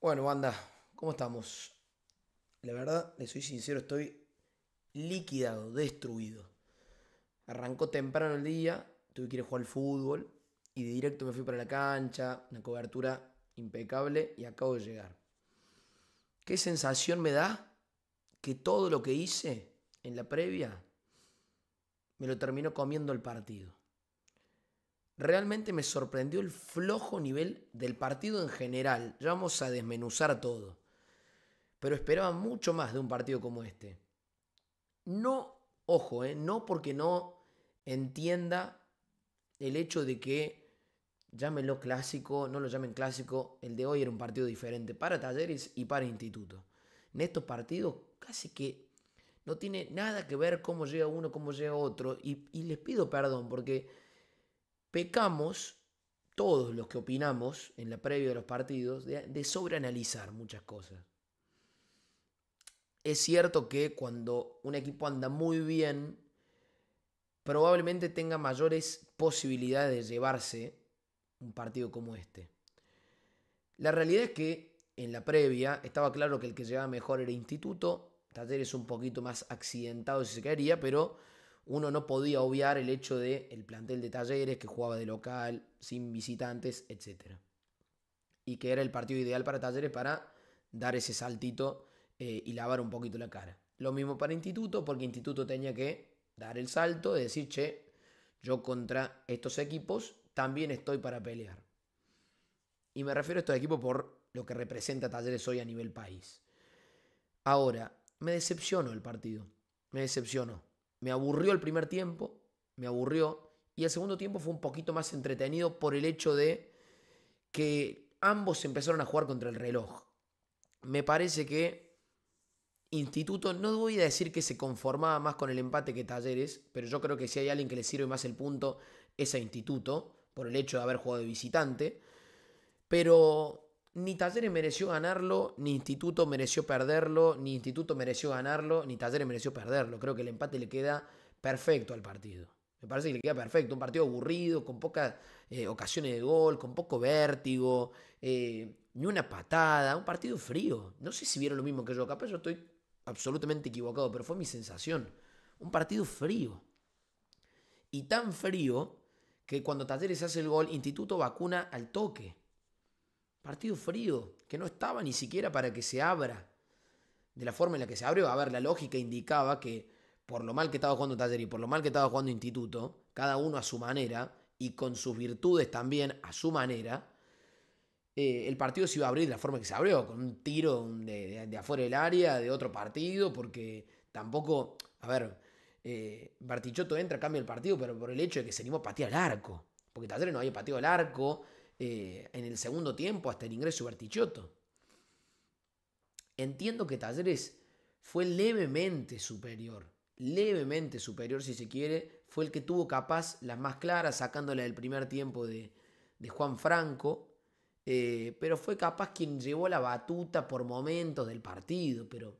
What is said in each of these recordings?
Bueno, banda, ¿cómo estamos? La verdad, le soy sincero, estoy liquidado, destruido. Arrancó temprano el día, tuve que ir a jugar al fútbol y de directo me fui para la cancha, una cobertura impecable y acabo de llegar. ¿Qué sensación me da que todo lo que hice en la previa me lo terminó comiendo el partido? realmente me sorprendió el flojo nivel del partido en general. Ya vamos a desmenuzar todo. Pero esperaba mucho más de un partido como este. No, ojo, eh, no porque no entienda el hecho de que llámenlo clásico, no lo llamen clásico, el de hoy era un partido diferente para talleres y para instituto. En estos partidos casi que no tiene nada que ver cómo llega uno, cómo llega otro. Y, y les pido perdón porque pecamos, todos los que opinamos en la previa de los partidos, de, sobreanalizar muchas cosas. Es cierto que cuando un equipo anda muy bien, probablemente tenga mayores posibilidades de llevarse un partido como este. La realidad es que en la previa estaba claro que el que llegaba mejor era Instituto, es un poquito más accidentado si se quería, pero uno no podía obviar el hecho de plantel de Talleres que jugaba de local, sin visitantes, etc. Y que era el partido ideal para Talleres para dar ese saltito eh, y lavar un poquito la cara. Lo mismo para Instituto, porque Instituto tenía que dar el salto de decir, che, yo contra estos equipos también estoy para pelear. Y me refiero a estos equipos por lo que representa Talleres hoy a nivel país. Ahora, me decepcionó el partido. Me decepcionó. Me aburrió el primer tiempo, me aburrió. Y el segundo tiempo fue un poquito más entretenido por el hecho de que ambos empezaron a jugar contra el reloj. Me parece que Instituto, no voy a decir que se conformaba más con el empate que Talleres, pero yo creo que si hay alguien que le sirve más el punto es a Instituto, por el hecho de haber jugado de visitante. Pero ni Talleres mereció ganarlo, ni Instituto mereció perderlo, ni Instituto mereció ganarlo, ni Talleres mereció perderlo. Creo que el empate le queda perfecto al partido. Me parece que le queda perfecto. Un partido aburrido, con pocas eh, ocasiones de gol, con poco vértigo, eh, ni una patada. Un partido frío. No sé si vieron lo mismo que yo. Capaz yo estoy absolutamente equivocado, pero fue mi sensación. Un partido frío. Y tan frío que cuando Talleres hace el gol, Instituto vacuna al toque. Partido frío, que no estaba ni siquiera para que se abra. De la forma en la que se abrió, a ver, la lógica indicaba que por lo mal que estaba jugando Taller y por lo mal que estaba jugando Instituto, cada uno a su manera y con sus virtudes también a su manera, eh, el partido se iba a abrir de la forma que se abrió, con un tiro de, afuera del área, de otro partido, porque tampoco, a ver, eh, Bartichotto entra, cambia el partido, pero por el hecho de que se animó a patear al arco, porque Taller no había pateado al arco, eh, en el segundo tiempo hasta el ingreso Bertichotto. Entiendo que Talleres fue levemente superior, levemente superior si se quiere, fue el que tuvo capaz las más claras, sacándola del primer tiempo de, Juan Franco, eh, pero fue capaz quien llevó la batuta por momentos del partido, pero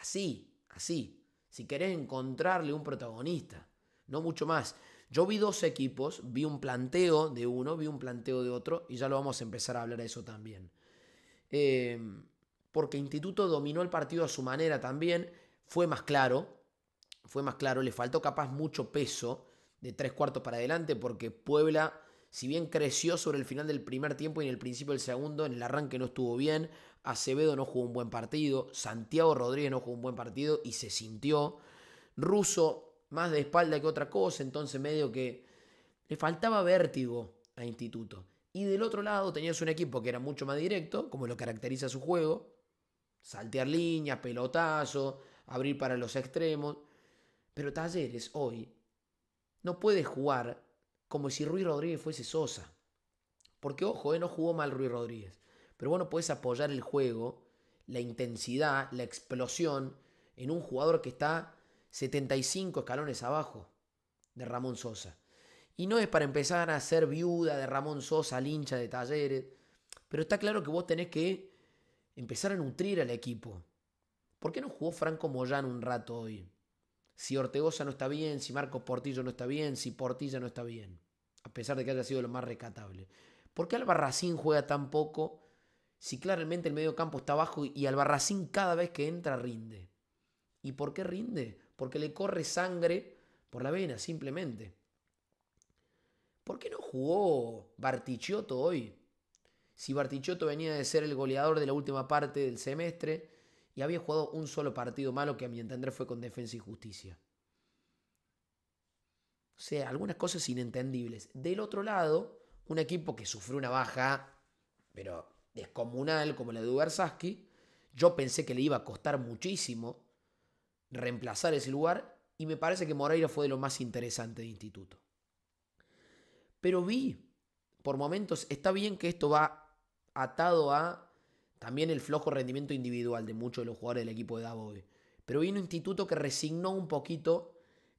así, así, si querés encontrarle un protagonista, no mucho más. Yo vi dos equipos, vi un planteo de uno, vi un planteo de otro, y ya lo vamos a empezar a hablar de eso también. Em, porque Instituto dominó el partido a su manera también, fue más claro, fue más claro, le faltó capaz mucho peso de tres cuartos para adelante, porque Puebla, si bien creció sobre el final del primer tiempo y en el principio del segundo, en el arranque no estuvo bien, Acevedo no jugó un buen partido, Santiago Rodríguez no jugó un buen partido y se sintió. Russo más de espalda que otra cosa, entonces medio que le faltaba vértigo a Instituto. Y del otro lado tenías un equipo que era mucho más directo, como lo caracteriza su juego, saltear líneas, pelotazo, abrir para los extremos. Pero Talleres hoy no puede jugar como si Ruiz Rodríguez fuese Sosa. Porque ojo, eh, no jugó mal Ruiz Rodríguez. Pero bueno, puedes apoyar el juego, la intensidad, la explosión en un jugador que está 75 escalones abajo de Ramón Sosa. Y no es para empezar a ser viuda de Ramón Sosa, lincha de talleres, pero está claro que vos tenés que empezar a nutrir al equipo. ¿Por qué no jugó Franco Moyano un rato hoy? Si Ortegoza no está bien, si Marcos Portillo no está bien, si Portilla no está bien, a pesar de que haya sido lo más rescatable ¿Por qué Albarracín juega tan poco si claramente el medio campo está abajo y Albarracín cada vez que entra rinde? ¿Y por qué rinde? porque le corre sangre por la vena, simplemente. ¿Por qué no jugó Bartichotto hoy? Si Bartichotto venía de ser el goleador de la última parte del semestre y había jugado un solo partido malo que a mi entender fue con Defensa y Justicia. O sea, algunas cosas inentendibles. Del otro lado, un equipo que sufrió una baja, pero descomunal, como la de Ubersaski, yo pensé que le iba a costar muchísimo reemplazar ese lugar y me parece que Moreira fue de lo más interesante de instituto. Pero vi, por momentos, está bien que esto va atado a también el flojo rendimiento individual de muchos de los jugadores del equipo de Davo Pero vi un instituto que resignó un poquito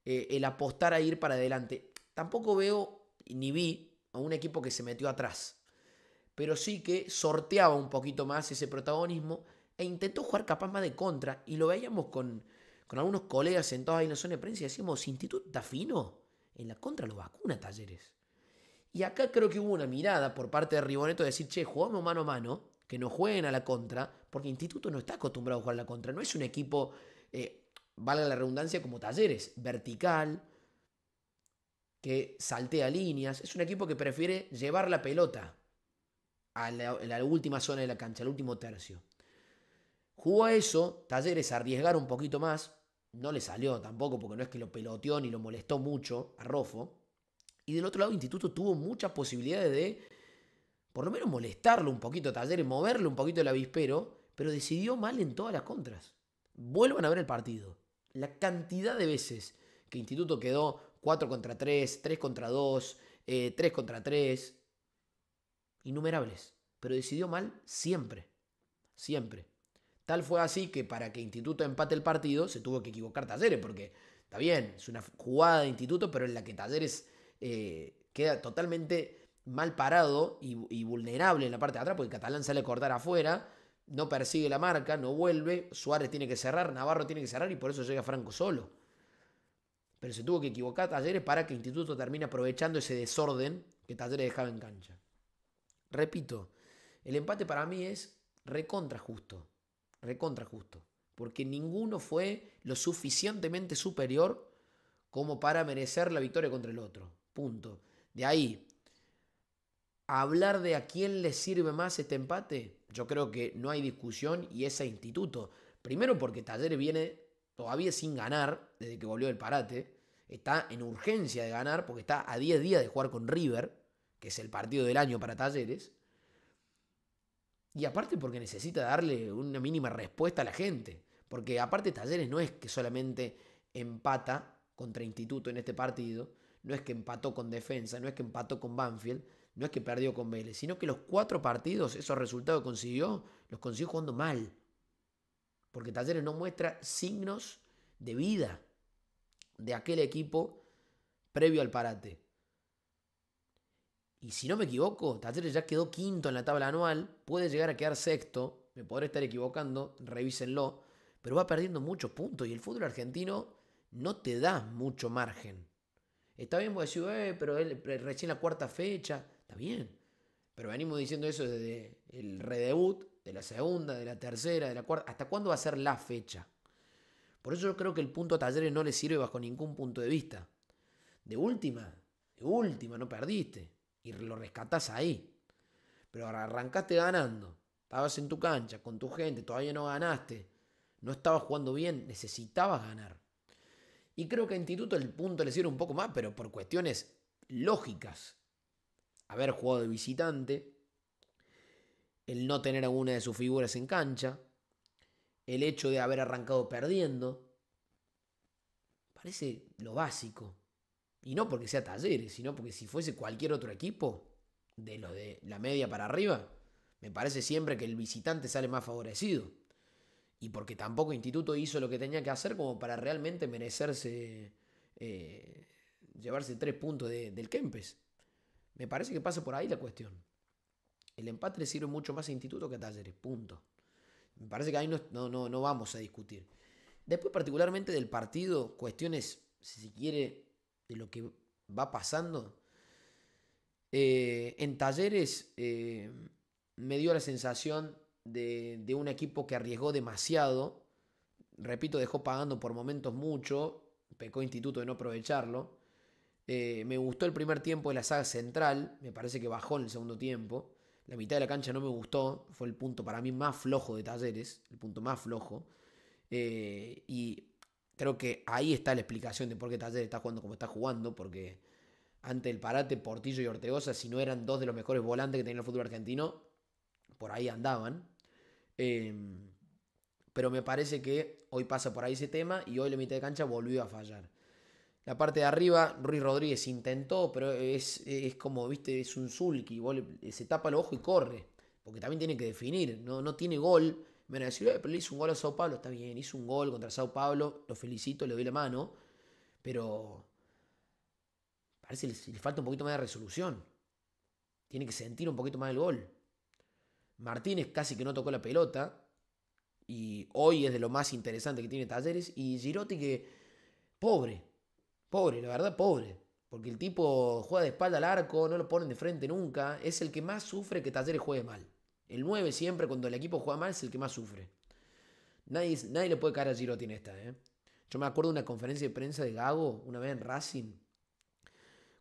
eh, el apostar a ir para adelante. Tampoco veo ni vi a un equipo que se metió atrás. Pero sí que sorteaba un poquito más ese protagonismo e intentó jugar capaz más de contra. Y lo veíamos con, con algunos colegas sentados ahí en la zona de prensa y decíamos, Instituto está fino, en la contra lo vacuna Talleres. Y acá creo que hubo una mirada por parte de Riboneto de decir, che, jugamos mano a mano, que no jueguen a la contra, porque Instituto no está acostumbrado a jugar a la contra, no es un equipo, eh, valga la redundancia, como Talleres, vertical, que saltea líneas, es un equipo que prefiere llevar la pelota a la, última zona de la cancha, al último tercio. Jugó a eso, Talleres arriesgar un poquito más, no le salió tampoco, porque no es que lo peloteó ni lo molestó mucho a Rofo. Y del otro lado, Instituto tuvo muchas posibilidades de, por lo menos, molestarlo un poquito, y moverle un poquito el avispero, pero decidió mal en todas las contras. Vuelvan a ver el partido. La cantidad de veces que Instituto quedó 4 contra 3, 3 contra 2, 3 eh, contra 3, innumerables. Pero decidió mal siempre, siempre. Tal fue así que para que Instituto empate el partido se tuvo que equivocar Talleres, porque está bien, es una jugada de Instituto, pero en la que Talleres eh, queda totalmente mal parado y, vulnerable en la parte de atrás, porque Catalán sale a cortar afuera, no persigue la marca, no vuelve, Suárez tiene que cerrar, Navarro tiene que cerrar y por eso llega Franco solo. Pero se tuvo que equivocar Talleres para que Instituto termine aprovechando ese desorden que Talleres dejaba en cancha. Repito, el empate para mí es recontra justo recontra justo, porque ninguno fue lo suficientemente superior como para merecer la victoria contra el otro. Punto. De ahí, hablar de a quién le sirve más este empate, yo creo que no hay discusión y es a instituto. Primero porque Talleres viene todavía sin ganar desde que volvió el parate. Está en urgencia de ganar porque está a 10 días de jugar con River, que es el partido del año para Talleres. Y aparte porque necesita darle una mínima respuesta a la gente. Porque aparte Talleres no es que solamente empata contra Instituto en este partido, no es que empató con Defensa, no es que empató con Banfield, no es que perdió con Vélez, sino que los cuatro partidos, esos resultados que consiguió, los consiguió jugando mal. Porque Talleres no muestra signos de vida de aquel equipo previo al parate. Y si no me equivoco, Talleres ya quedó quinto en la tabla anual, puede llegar a quedar sexto, me podré estar equivocando, revísenlo, pero va perdiendo muchos puntos y el fútbol argentino no te da mucho margen. Está bien, vos eh, pero él, eh, recién la cuarta fecha, está bien. Pero venimos diciendo eso desde el redebut, de la segunda, de la tercera, de la cuarta, ¿hasta cuándo va a ser la fecha? Por eso yo creo que el punto a Talleres no le sirve bajo ningún punto de vista. De última, de última, no perdiste y lo rescatas ahí. Pero arrancaste ganando. Estabas en tu cancha, con tu gente, todavía no ganaste. No estabas jugando bien, necesitabas ganar. Y creo que a Instituto el punto le sirve un poco más, pero por cuestiones lógicas. Haber jugado de visitante, el no tener alguna de sus figuras en cancha, el hecho de haber arrancado perdiendo. Parece lo básico. Y no porque sea Talleres, sino porque si fuese cualquier otro equipo, de los de la media para arriba, me parece siempre que el visitante sale más favorecido. Y porque tampoco Instituto hizo lo que tenía que hacer como para realmente merecerse eh, llevarse tres puntos del Kempes. Me parece que pasa por ahí la cuestión. El empate le sirve mucho más a Instituto que a Talleres, punto. Me parece que ahí no, no, no vamos a discutir. Después particularmente del partido, cuestiones, si se quiere, de lo que va pasando. Eh, en talleres eh, me dio la sensación de, un equipo que arriesgó demasiado. Repito, dejó pagando por momentos mucho. Pecó Instituto de no aprovecharlo. Eh, me gustó el primer tiempo de la saga central. Me parece que bajó en el segundo tiempo. La mitad de la cancha no me gustó. Fue el punto para mí más flojo de talleres. El punto más flojo. y Creo que ahí está la explicación de por qué Taller está jugando como está jugando, porque ante el parate Portillo y Ortegoza, si no eran dos de los mejores volantes que tenía el fútbol argentino, por ahí andaban. Em, pero me parece que hoy pasa por ahí ese tema y hoy la mitad de cancha volvió a fallar. La parte de arriba, Ruiz Rodríguez intentó, pero es, como, viste, es un zulki, se tapa el ojo y corre, porque también tiene que definir, no, no tiene gol bueno, si le hizo un gol a Sao Paulo, está bien, hizo un gol contra Sao Paulo, lo felicito, le doy la mano, pero parece que le falta un poquito más de resolución. Tiene que sentir un poquito más el gol. Martínez casi que no tocó la pelota. Y hoy es de lo más interesante que tiene Talleres. Y Girotti que. Pobre. Pobre, la verdad, pobre. Porque el tipo juega de espalda al arco, no lo ponen de frente nunca. Es el que más sufre que Talleres juegue mal. El 9 siempre, cuando el equipo juega mal, es el que más sufre. Nadie, nadie le puede caer a Girotti en esta. ¿eh? Yo me acuerdo de una conferencia de prensa de Gago, una vez en Racing,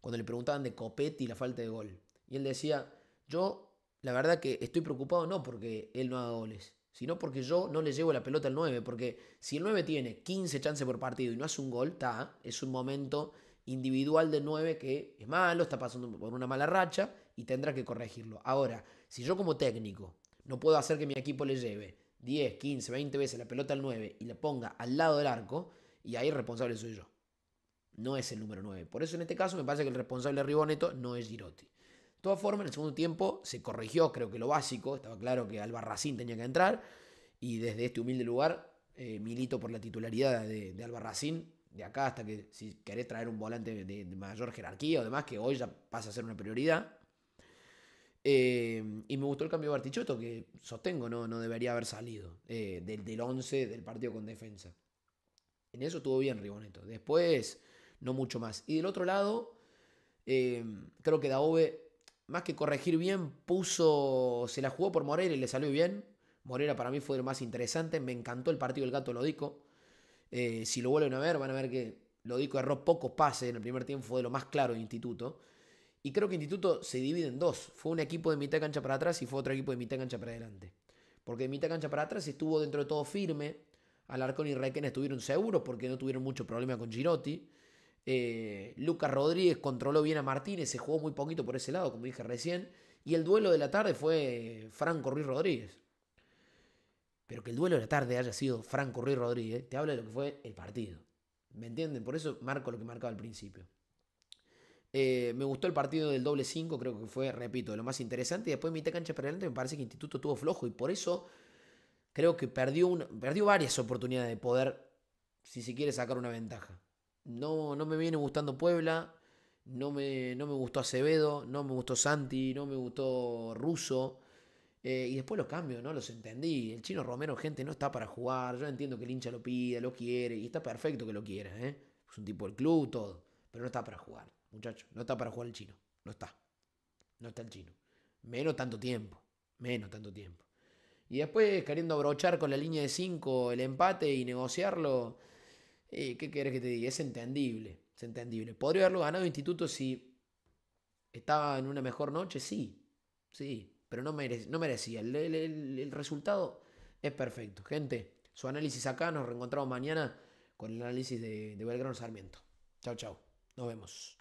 cuando le preguntaban de Copetti y la falta de gol. Y él decía, yo la verdad que estoy preocupado no porque él no haga goles, sino porque yo no le llevo la pelota al 9, porque si el 9 tiene 15 chances por partido y no hace un gol, está, es un momento individual del 9 que es malo, está pasando por una mala racha y tendrá que corregirlo. Ahora, si yo como técnico no puedo hacer que mi equipo le lleve 10, 15, 20 veces la pelota al 9 y la ponga al lado del arco, y ahí el responsable soy yo. No es el número 9. Por eso en este caso me parece que el responsable de Riboneto no es Girotti. De todas formas, en el segundo tiempo se corrigió, creo que lo básico. Estaba claro que Albarracín tenía que entrar. Y desde este humilde lugar eh, milito por la titularidad de, Albarracín. De acá hasta que si querés traer un volante de mayor jerarquía o demás, que hoy ya pasa a ser una prioridad. Em, y me gustó el cambio de Bartichotto, que sostengo, no, no debería haber salido eh, del, del 11 del partido con defensa. En eso estuvo bien Riboneto. Después, no mucho más. Y del otro lado, em, creo que Daobe, más que corregir bien, puso. Se la jugó por Moreira y le salió bien. Moreira para mí fue el más interesante. Me encantó el partido del gato Lodico. Eh, si lo vuelven a ver, van a ver que Lodico erró pocos pases en el primer tiempo, fue de lo más claro de instituto. Y creo que Instituto se divide en dos. Fue un equipo de mitad cancha para atrás y fue otro equipo de mitad cancha para adelante. Porque de mitad cancha para atrás estuvo dentro de todo firme. Alarcón y Requena estuvieron seguros porque no tuvieron mucho problema con Girotti. Eh, Lucas Rodríguez controló bien a Martínez, se jugó muy poquito por ese lado, como dije recién. Y el duelo de la tarde fue Franco Ruiz Rodríguez. Pero que el duelo de la tarde haya sido Franco Ruiz Rodríguez, te habla de lo que fue el partido. ¿Me entienden? Por eso marco lo que marcaba al principio. Eh, me gustó el partido del doble 5, creo que fue, repito, lo más interesante. Y después, mitad cancha para adelante, me parece que Instituto tuvo flojo y por eso creo que perdió, perdió varias oportunidades de poder, si se quiere, sacar una ventaja. No, no me viene gustando Puebla, no me, no me gustó Acevedo, no me gustó Santi, no me gustó Russo. Eh, y después los cambios, ¿no? Los entendí. El chino Romero, gente, no está para jugar. Yo entiendo que el hincha lo pida, lo quiere. Y está perfecto que lo quiera, ¿eh? Es un tipo del club, todo. Pero no está para jugar muchacho, no está para jugar el chino. No está. No está el chino. Menos tanto tiempo. Menos tanto tiempo. Y después queriendo abrochar con la línea de 5 el empate y negociarlo. Eh, ¿Qué querés que te diga? Es entendible. Es entendible. ¿Podría haberlo ganado Instituto si estaba en una mejor noche? Sí. Sí. Pero no, no merecía. El, resultado es perfecto. Gente, su análisis acá. Nos reencontramos mañana con el análisis de, de Belgrano Sarmiento. Chao, chao. Nos vemos.